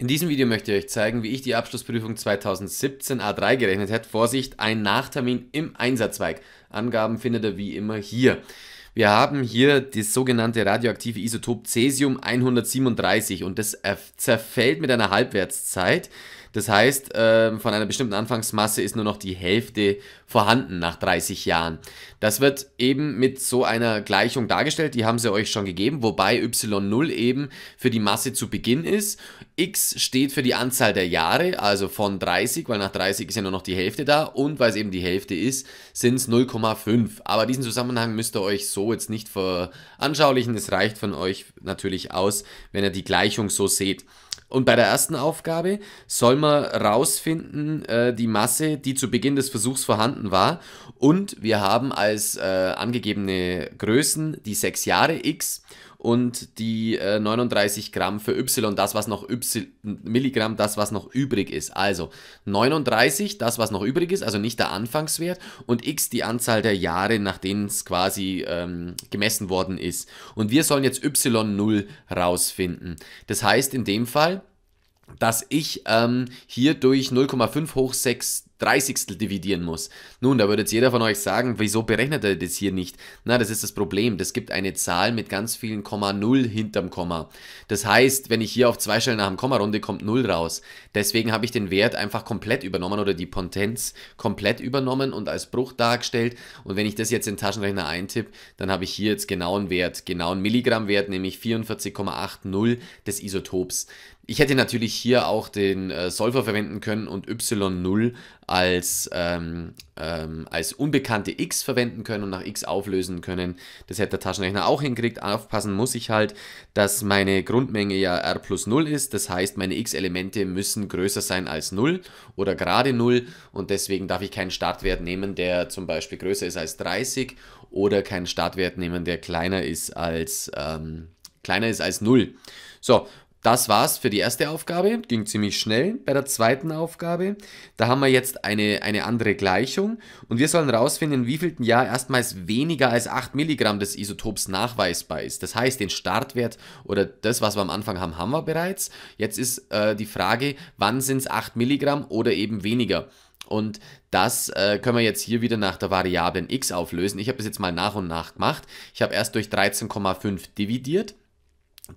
In diesem Video möchte ich euch zeigen, wie ich die Abschlussprüfung 2017 A3 gerechnet hätte. Vorsicht, ein Nachtermin im Einsatzweig. Angaben findet ihr wie immer hier. Wir haben hier das sogenannte radioaktive Isotop Cäsium 137 und das zerfällt mit einer Halbwertszeit. Das heißt, ähm, von einer bestimmten Anfangsmasse ist nur noch die Hälfte vorhanden nach 30 Jahren. Das wird eben mit so einer Gleichung dargestellt, die haben sie euch schon gegeben, wobei y0 eben für die Masse zu Beginn ist. x steht für die Anzahl der Jahre, also von 30, weil nach 30 ist ja nur noch die Hälfte da und weil es eben die Hälfte ist, sind es 0,5. Aber diesen Zusammenhang müsst ihr euch so so jetzt nicht veranschaulichen. Es reicht von euch natürlich aus, wenn ihr die Gleichung so seht. Und bei der ersten Aufgabe soll man rausfinden, äh, die Masse, die zu Beginn des Versuchs vorhanden war. Und wir haben als äh, angegebene Größen die 6 Jahre x und die äh, 39 Gramm für Y, das was noch Y Milligramm, das was noch übrig ist. Also 39, das was noch übrig ist, also nicht der Anfangswert und X die Anzahl der Jahre, nach denen es quasi ähm, gemessen worden ist. Und wir sollen jetzt Y0 rausfinden. Das heißt in dem Fall, dass ich ähm, hier durch 0,5 hoch 6 Dreißigstel dividieren muss. Nun, da würde jetzt jeder von euch sagen, wieso berechnet er das hier nicht? Na, das ist das Problem. Das gibt eine Zahl mit ganz vielen Komma Null hinterm Komma. Das heißt, wenn ich hier auf zwei Stellen nach dem Komma runde, kommt Null raus. Deswegen habe ich den Wert einfach komplett übernommen oder die Potenz komplett übernommen und als Bruch dargestellt. Und wenn ich das jetzt in den Taschenrechner eintippe, dann habe ich hier jetzt genauen Wert, genauen Milligrammwert, nämlich 44,80 des Isotops. Ich hätte natürlich hier auch den äh, Solver verwenden können und y0 als, ähm, ähm, als unbekannte x verwenden können und nach x auflösen können. Das hätte der Taschenrechner auch hinkriegt. Aufpassen muss ich halt, dass meine Grundmenge ja r plus 0 ist. Das heißt, meine x-Elemente müssen größer sein als 0 oder gerade 0 und deswegen darf ich keinen Startwert nehmen, der zum Beispiel größer ist als 30 oder keinen Startwert nehmen, der kleiner ist als, ähm, kleiner ist als 0. So, das war's für die erste Aufgabe, ging ziemlich schnell. Bei der zweiten Aufgabe, da haben wir jetzt eine, eine andere Gleichung und wir sollen herausfinden, in wievielten Jahr erstmals weniger als 8 Milligramm des Isotops nachweisbar ist. Das heißt, den Startwert oder das, was wir am Anfang haben, haben wir bereits. Jetzt ist äh, die Frage, wann sind es 8 Milligramm oder eben weniger. Und das äh, können wir jetzt hier wieder nach der Variablen x auflösen. Ich habe das jetzt mal nach und nach gemacht. Ich habe erst durch 13,5 dividiert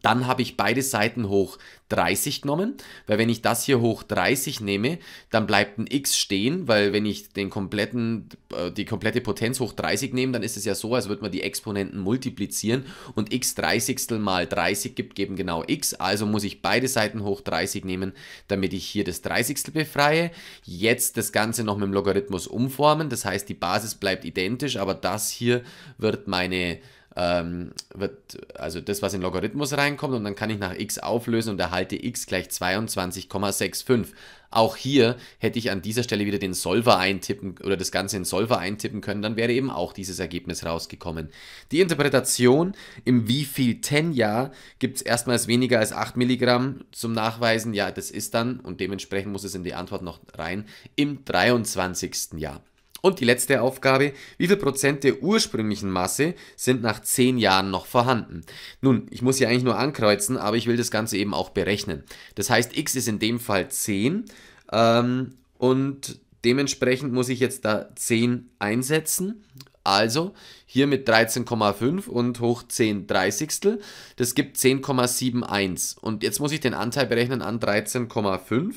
dann habe ich beide Seiten hoch 30 genommen, weil wenn ich das hier hoch 30 nehme, dann bleibt ein x stehen, weil wenn ich den kompletten, äh, die komplette Potenz hoch 30 nehme, dann ist es ja so, als würde man die Exponenten multiplizieren und x 30 mal 30 gibt eben genau x, also muss ich beide Seiten hoch 30 nehmen, damit ich hier das 30 befreie. Jetzt das Ganze noch mit dem Logarithmus umformen, das heißt die Basis bleibt identisch, aber das hier wird meine ähm, wird, also das, was in Logarithmus reinkommt, und dann kann ich nach x auflösen und erhalte x gleich 22,65. Auch hier hätte ich an dieser Stelle wieder den Solver eintippen oder das Ganze in Solver eintippen können, dann wäre eben auch dieses Ergebnis rausgekommen. Die Interpretation im wie viel 10 Jahr gibt es erstmals weniger als 8 Milligramm zum Nachweisen. Ja, das ist dann, und dementsprechend muss es in die Antwort noch rein, im 23. Jahr. Und die letzte Aufgabe, wie viel Prozent der ursprünglichen Masse sind nach 10 Jahren noch vorhanden? Nun, ich muss hier eigentlich nur ankreuzen, aber ich will das Ganze eben auch berechnen. Das heißt, x ist in dem Fall 10 ähm, und dementsprechend muss ich jetzt da 10 einsetzen. Also hier mit 13,5 und hoch 10 Dreißigstel. Das gibt 10,71. Und jetzt muss ich den Anteil berechnen an 13,5.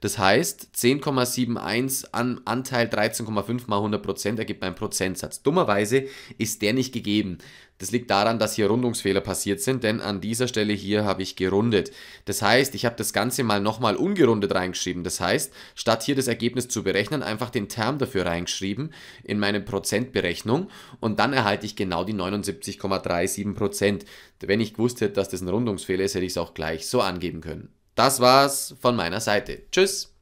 Das heißt, 10,71 an Anteil 13,5 mal 100% ergibt meinen Prozentsatz. Dummerweise ist der nicht gegeben. Das liegt daran, dass hier Rundungsfehler passiert sind, denn an dieser Stelle hier habe ich gerundet. Das heißt, ich habe das Ganze mal nochmal ungerundet reingeschrieben. Das heißt, statt hier das Ergebnis zu berechnen, einfach den Term dafür reingeschrieben in meine Prozentberechnung und dann erhalte ich genau die 79,37%. Wenn ich gewusst hätte, dass das ein Rundungsfehler ist, hätte ich es auch gleich so angeben können. Das war's von meiner Seite. Tschüss!